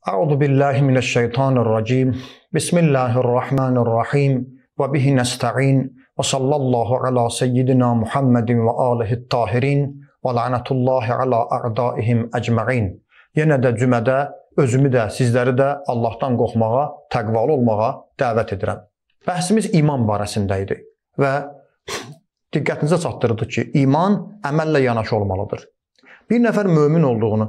أعوذ بالله من الشيطان الرجيم بسم الله الرحمن الرحيم وبه نستعين وصلى الله على سيدنا محمد وآله الطاهرين ولعنة الله على أعدائهم أجمعين Yenə də cümədə özümü də, sizləri də Allahdan qorxmağa, təqvalı olmağa dəvət edirəm. Bəhsimiz iman barəsində idi və diqqətinizə çatdırdıq ki, iman əməllə yanaşı olmalıdır. Bir nəfər mömin olduğunu,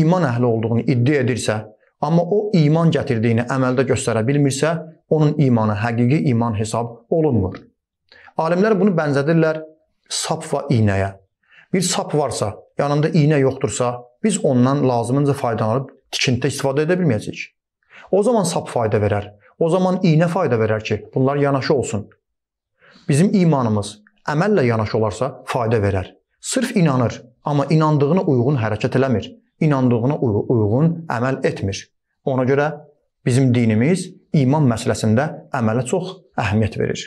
iman əhli olduğunu iddia edirsə, Amma o iman gətirdiyini əməldə göstərə bilmirsə, onun imanı həqiqi iman hesab olunmur. Alimlər bunu bənzədirlər sap və iynəyə. Bir sap varsa, yanında iynə yoxdursa, biz ondan lazımınca faydalanıb tikintidə istifadə edə bilməyəcəyik. O zaman sap fayda verər. O zaman iynə fayda verər ki, bunlar yanaşı olsun. Bizim imanımız əməllə yanaşı olarsa fayda verər. Sırf inanır, amma inandığına uyğun hərəkət eləmir. İnandığına uyğun əməl etmir. Ona görə bizim dinimiz iman məsələsində əmələ çox əhəmiyyət verir.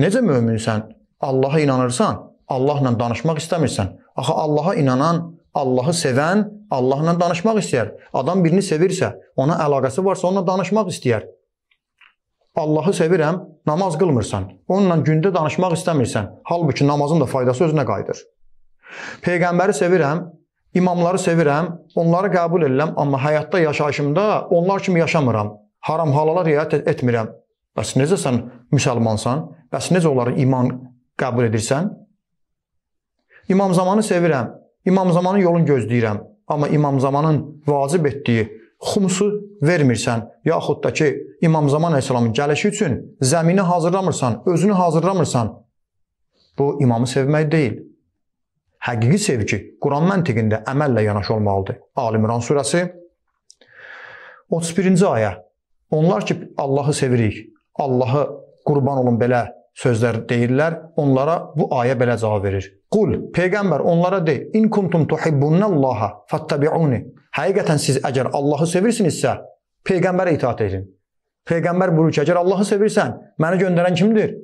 Necə möminsən? Allaha inanırsan, Allahla danışmaq istəmirsən. Axı Allaha inanan, Allahı sevən Allahla danışmaq istəyər. Adam birini sevirsə, ona əlaqəsi varsa, onunla danışmaq istəyər. Allahı sevirəm, namaz qılmırsan. Onunla gündə danışmaq istəmirsən. Halbuki namazın da faydası özünə qayıdır. Peyğəmbəri sevirəm, İmamları sevirəm, onları qəbul edirəm, amma həyatda yaşayışımda onlar kimi yaşamıram. Haram halala riayət etmirəm. Bəs necə sən müsəlmansan? Bəs necə onları iman qəbul edirsən? İmam zamanı sevirəm. İmam zamanı yolunu gözləyirəm. Amma imam zamanın vacib etdiyi xumsu vermirsən, yaxud da ki, İmam Zaman əleyhissalamın gəlişi üçün zəmini hazırlamırsan, özünü hazırlamırsan. Bu imamı sevmək deyil. Həqiqi sevgi Quran məntiqində əməllə yanaşı olmalıdır. Ali İmran surəsi 31-ci ayə. Onlar ki Allahı sevirik, Allahı qurban olun belə sözlər deyirlər, onlara bu ayə belə cavab verir. Qul, peyğəmbər onlara de, in kuntum tuhibbunallaha fattabi'uni. Həqiqətən siz əgər Allahı sevirsinizsə, peyğəmbərə itaat edin. Peyğəmbər buyurur ki, əgər Allahı sevirsən, məni göndərən kimdir?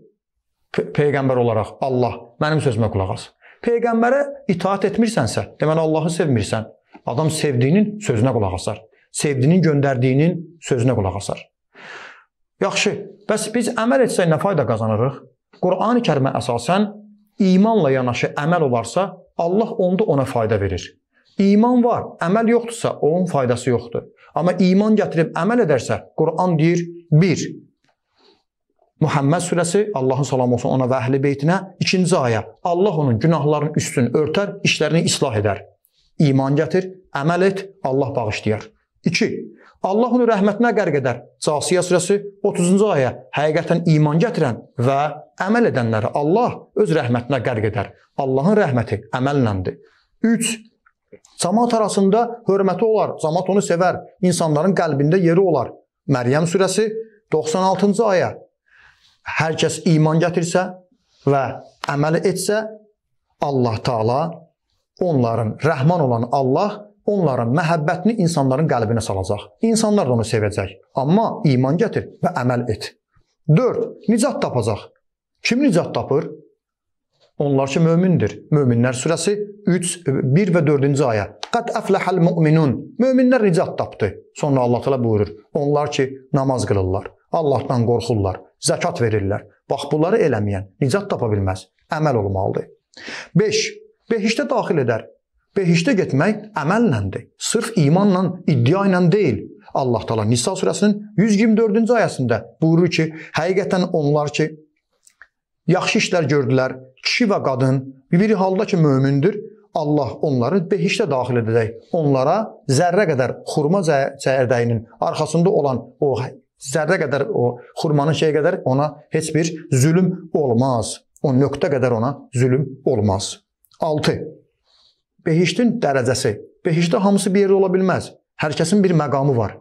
Pe peyğəmbər olaraq Allah mənim sözümə qulaq as. Peyğəmbərə itaat etmirsənsə, deməli Allahı sevmirsən. Adam sevdiyinin sözünə qulaq asar. Sevdiyinin göndərdiyinin sözünə qulaq asar. Yaxşı, bəs biz əməl etsək nə fayda qazanırıq? Qurani Kərimə əsasən imanla yanaşı əməl olarsa, Allah onda ona fayda verir. İman var, əməl yoxdursa, onun faydası yoxdur. Amma iman gətirib əməl edərsə, Quran deyir: 1. Muhammed surəsi Allahın salamı olsun ona və əhli beytinə. İkinci ayə. Allah onun günahlarının üstünü örtər, işlərini islah edər. İman gətir, əməl et, Allah bağışlayar. 2. Allah onu rəhmətinə qərq edər. Casiyə surəsi 30-cu ayə. Həqiqətən iman gətirən və əməl edənləri Allah öz rəhmətinə qərq edər. Allahın rəhməti əməllədir. 3. Cəmaət arasında hörməti olar, cəmaət onu sevər, insanların qəlbində yeri olar. Məryəm surəsi 96-cı ayə hər kəs iman gətirsə və əməl etsə, Allah Taala onların Rəhman olan Allah onların məhəbbətini insanların qəlbinə salacaq. İnsanlar da onu sevəcək. Amma iman gətir və əməl et. 4. Nicat tapacaq. Kim nicat tapır? Onlar ki mömindir. Möminlər surəsi 3 1 və 4-cü ayə. Qad aflahal mu'minun. Möminlər nicat tapdı. Sonra Allah təala buyurur: Onlar ki namaz qılırlar, Allahdan qorxurlar, zəkat verirlər. Bax bunları eləməyən nicat tapa bilməz. Əməl olmalıdır. 5. Behiştə daxil edər. Behiştə getmək əməllədir. Sırf imanla, iddia ilə deyil. Allah Taala Nisa surəsinin 124-cü ayəsində buyurur ki, həqiqətən onlar ki yaxşı işlər gördülər, kişi və qadın bir-biri halda ki mömindir, Allah onları behişdə daxil edəcək. Onlara zərrə qədər xurma çəyirdəyinin arxasında olan o zərrə qədər o xurmanın şeyi qədər ona heç bir zülm olmaz. O nöqtə qədər ona zülm olmaz. 6. Behiştin dərəcəsi. Behişdə hamısı bir yerdə ola bilməz. Hər kəsin bir məqamı var.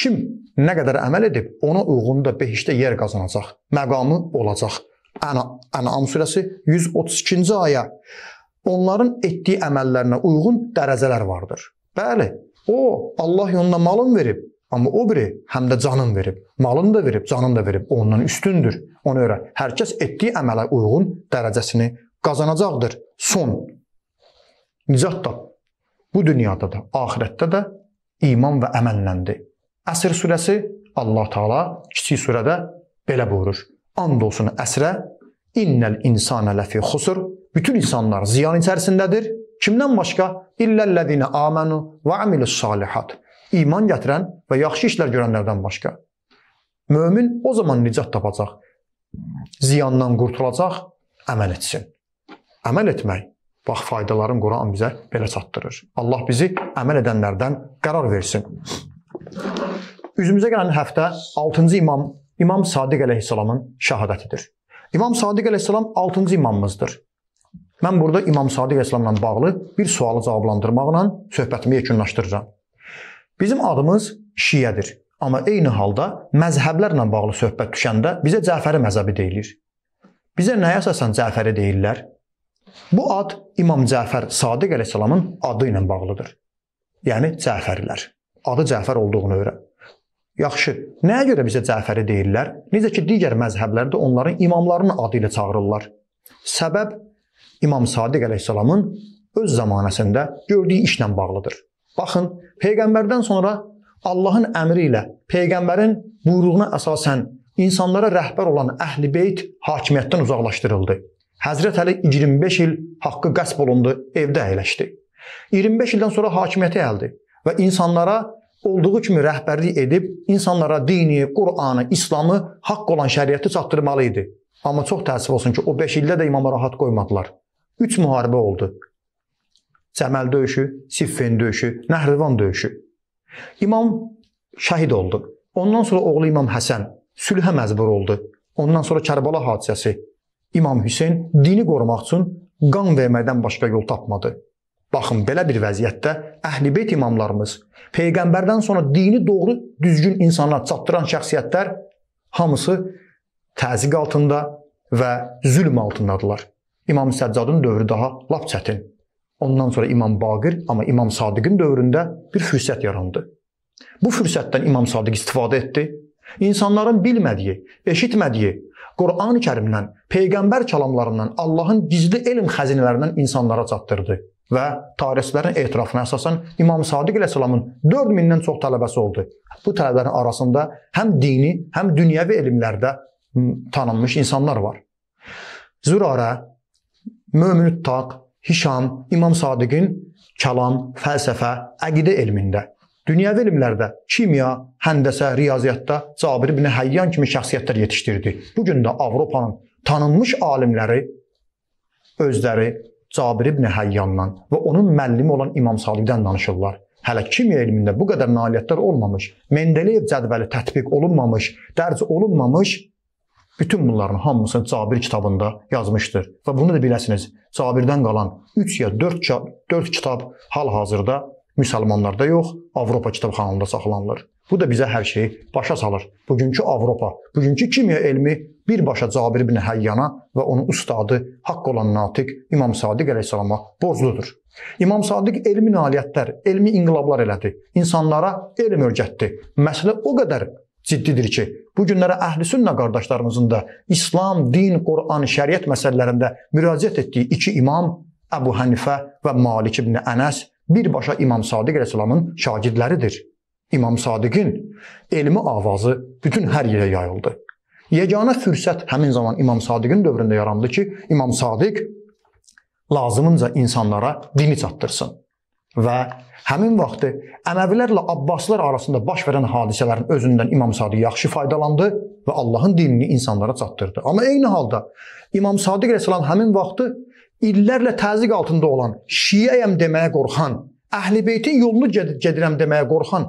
Kim nə qədər əməl edib, ona uyğun da behişdə yer qazanacaq. Məqamı olacaq. Əna, Ənam surəsi 132-ci aya. Onların etdiyi əməllərinə uyğun dərəcələr vardır. Bəli, o Allah yolunda malın verib, Amma o biri həm də canın verib, malını da verib, canını da verib, ondan üstündür. Ona görə hər kəs etdiyi əmələ uyğun dərəcəsini qazanacaqdır. Son nicat da bu dünyada da, axirətdə də iman və əməlləndi. Əsr surəsi Allah Taala kiçik surədə belə buyurur. And olsun əsrə innel insana lafi xusr. Bütün insanlar ziyan içərisindədir. Kimdən başqa? İllellezine amenu və amilus salihat iman gətirən və yaxşı işlər görənlərdən başqa. Mömin o zaman nicat tapacaq. Ziyandan qurtulacaq, əməl etsin. Əməl etmək bax faydaların Quran bizə belə çatdırır. Allah bizi əməl edənlərdən qərar versin. Üzümüzə gələn həftə 6-cı imam İmam Sadiq əleyhissalamın şahadətidir. İmam Sadiq əleyhissalam 6-cı imamımızdır. Mən burada İmam Sadiq əleyhissalamla bağlı bir sualı cavablandırmaqla söhbətimi yekunlaşdırıram. Bizim adımız şiyədir. Amma eyni halda məzhəblərlə bağlı söhbət düşəndə bizə Cəfəri məzhəbi deyilir. Bizə nəyə əsasən Cəfəri deyirlər? Bu ad İmam Cəfər Sadiq əleyhissalamın adı ilə bağlıdır. Yəni Cəfərlər. Adı Cəfər olduğunu öyrən. Yaxşı. Nəyə görə bizə Cəfəri deyirlər? Necə ki digər məzhəblərdə onların imamlarının adı ilə çağırırlar. Səbəb İmam Sadiq əleyhissalamın öz zamanəsində gördüyü işlə bağlıdır. Baxın, peyğəmbərdən sonra Allahın əmri ilə, peyğəmbərin buyruğuna əsasən insanlara rəhbər olan Əhlibeyt hakimiyyətdən uzaqlaşdırıldı. Həzrət Əli 25 il haqqı qəsb olundu, evdə əyləşdi. 25 ildən sonra hakimiyyəti əldi və insanlara olduğu kimi rəhbərlik edib insanlara dini, Qur'anı, İslamı, haqq olan şəriəti çatdırmalı idi. Amma çox təəssüf olsun ki, o 5 ildə də imama rahat qoymadılar. 3 müharibə oldu. Cəməl döyüşü, Siffin döyüşü, Nəhrvan döyüşü. İmam şəhid oldu. Ondan sonra oğlu İmam Həsən sülhə məcbur oldu. Ondan sonra Kərbala hadisəsi. İmam Hüseyn dini qorumaq üçün qan verməkdən başqa yol tapmadı. Baxın, belə bir vəziyyətdə Əhlibeyt imamlarımız, peyğəmbərdən sonra dini doğru düzgün insanlara çatdıran şəxsiyyətlər hamısı təzyiq altında və zülm altındadılar. İmam Səccadın dövrü daha lap çətin. Ondan sonra İmam Baqir, amma İmam Sadiqin dövründə bir fürsət yarandı. Bu fürsətdən İmam Sadiq istifadə etdi. İnsanların bilmədiyi, eşitmədiyi Qurani Kərimdən, peyğəmbər kəlamlarından, Allahın gizli elm xəzinələrindən insanlara çatdırdı və tarixçilərin etirafına əsasən İmam Sadiq əleyhissalamın 4000-dən çox tələbəsi oldu. Bu tələbələrin arasında həm dini, həm dünyəvi elmlərdə tanınmış insanlar var. Zürarə, Mömin Taq, Hişam, İmam Sadiqin kəlam, fəlsəfə, əqidə elmində, dünyəvi elmlərdə, kimya, həndəsə, riyaziyyatda Cabir ibn Həyyan kimi şəxsiyyətlər yetişdirdi. Bu gün də Avropanın tanınmış alimləri özləri Cabir ibn Həyyandan və onun müəllimi olan İmam Sadiqdən danışırlar. Hələ kimya elmində bu qədər nailiyyətlər olmamış, Mendeleyev cədvəli tətbiq olunmamış, dərc olunmamış Bütün bunların hamısını Cabir kitabında yazmışdır. Və bunu da biləsiniz. Cabirdən qalan 3 ya 4 4 kitab hal-hazırda müsəlmanlarda yox, Avropa kitabxanasında saxlanılır. Bu da bizə hər şeyi başa salır. Bugünkü Avropa, bugünkü kimya elmi birbaşa Cabir ibn Həyyana və onun ustadı haqq olan natiq İmam Sadiq əleyhissalama borcludur. İmam Sadiq elmi nailiyyətlər, elmi inqilablar elədi. İnsanlara elm öyrətdi. Məsələ o qədər ciddidir ki, bu günlərə əhlüsünnə qardaşlarımızın da İslam, din, Quran, şəriət məsələlərində müraciət etdiyi iki imam Əbu Hənifə və Malik ibn Ənəs birbaşa İmam Sadiq rəsəlamın şagirdləridir. İmam Sadiqin elmi avazı bütün hər yerə yayıldı. Yeganə fürsət həmin zaman İmam Sadiqin dövründə yarandı ki, İmam Sadiq lazımınca insanlara dini çatdırsın. Və həmin vaxtı Əməvilərlə Abbaslar arasında baş verən hadisələrin özündən İmam Sadiq yaxşı faydalandı və Allahın dinini insanlara çatdırdı. Amma eyni halda İmam Sadiq rəsəlam həmin vaxtı illərlə təzyiq altında olan, şiyəyəm deməyə qorxan, Əhlibeytin yolunu gedirəm deməyə qorxan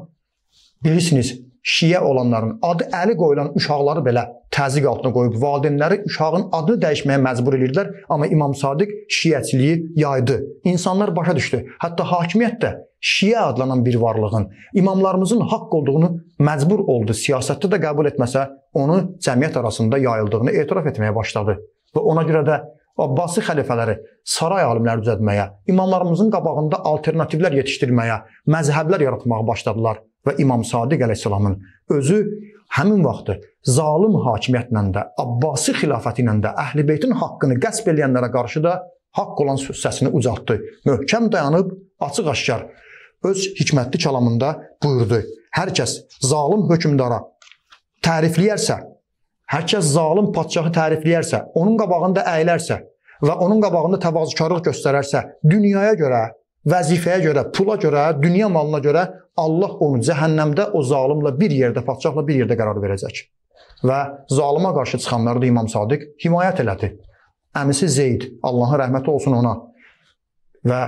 bilirsiniz, şiə olanların adı əli qoyulan uşaqları belə təzyiq altına qoyub valideynləri uşağın adını dəyişməyə məcbur edirdilər, amma İmam Sadiq şiəçiliyi yaydı. İnsanlar başa düşdü. Hətta hakimiyyət də şiə adlanan bir varlığın imamlarımızın haqq olduğunu məcbur oldu. Siyasətdə də qəbul etməsə, onu cəmiyyət arasında yayıldığını etiraf etməyə başladı. Və ona görə də Abbasi xəlifələri saray alimləri düzəltməyə, imamlarımızın qabağında alternativlər yetişdirməyə, məzhəblər yaratmağa başladılar və İmam Sadiq əleyhissalamın özü həmin vaxtı zalım hakimiyyətlə də, Abbasi xilafəti ilə də Əhlibeytin haqqını qəsb edənlərə qarşı da haqq olan səsini ucaltdı. Möhkəm dayanıb açıq-aşkar öz hikmətli kəlamında buyurdu: Hər kəs zalım hökmdara tərifləyərsə, hər kəs zalım padşahı tərifləyərsə, onun qabağında əyilərsə və onun qabağında təvazökarlıq göstərərsə, dünyaya görə vəzifəyə görə, pula görə, dünya malına görə Allah onu cəhənnəmdə o zalımla bir yerdə, padşahla bir yerdə qərar verəcək. Və zalıma qarşı çıxanları da İmam Sadiq himayət elədi. Əmisi Zeyd, Allahın rəhməti olsun ona. Və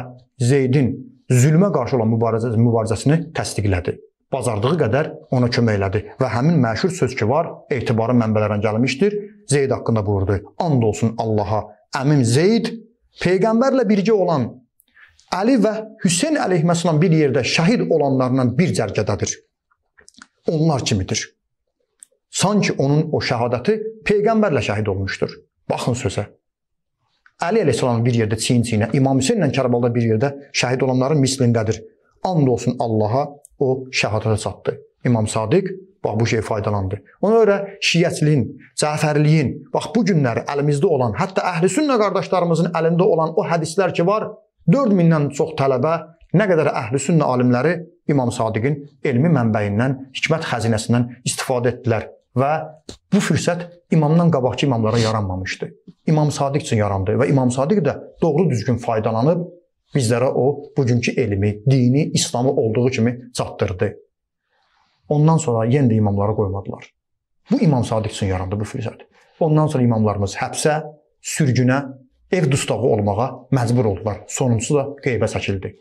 Zeydin zülmə qarşı olan mübarizə, mübarizəsini təsdiqlədi. Bazardığı qədər ona kömək elədi və həmin məşhur söz ki var, etibarı mənbələrdən gəlmişdir. Zeyd haqqında buyurdu: "And olsun Allaha, əmim Zeyd peyğəmbərlə birgə olan Əli və Hüseyn əleyhissalam bir yerdə şəhid olanlardan bir cərgədədir. Onlar kimidir. Sanki onun o şəhadəti peyğəmbərlə şəhid olmuşdur. Baxın sözə. Əli əleyhissalam bir yerdə çiyin-çiyinə, İmam Hüseynlə Kərbalda bir yerdə şəhid olanların mislindədir. And olsun Allah'a o şəhadətə çatdı. İmam Sadiq bax bu şey faydalandı. Ona görə şiəçiliyin, cəfərliyin, bax bu günləri əlimizdə olan, hətta əhlüsünnə qardaşlarımızın əlində olan o hədislər ki var, 4000-dən çox tələbə, nə qədər əhlüsünnə alimləri İmam Sadiqin elmi mənbəyindən, hikmət xəzinəsindən istifadə etdilər və bu fürsət imamdan qabaqki imamlara yaranmamışdı. İmam Sadiq üçün yarandı və İmam Sadiq də doğru düzgün faydalanıb bizlərə o bugünkü elmi, dini, İslamı olduğu kimi çatdırdı. Ondan sonra yenə də imamlara qoymadılar. Bu İmam Sadiq üçün yarandı bu fürsət. Ondan sonra imamlarımız həbsə, sürgünə ev dustağı olmağa məcbur oldular. Sonuncusu da qeybə çəkildi.